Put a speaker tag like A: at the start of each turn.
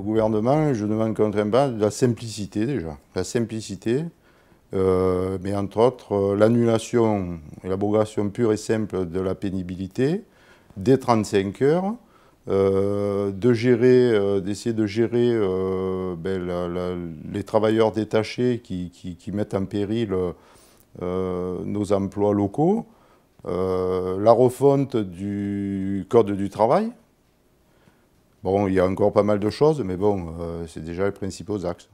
A: gouvernement, je ne manquerai pas de la simplicité déjà. La simplicité, euh, mais entre autres euh, l'annulation, l'abrogation pure et simple de la pénibilité, des 35 heures, euh, de gérer, d'essayer de gérer ben, les travailleurs détachés qui mettent en péril nos emplois locaux, la refonte du code du travail, Bon, il y a encore pas mal de choses, mais bon, euh, c'est déjà les principaux axes.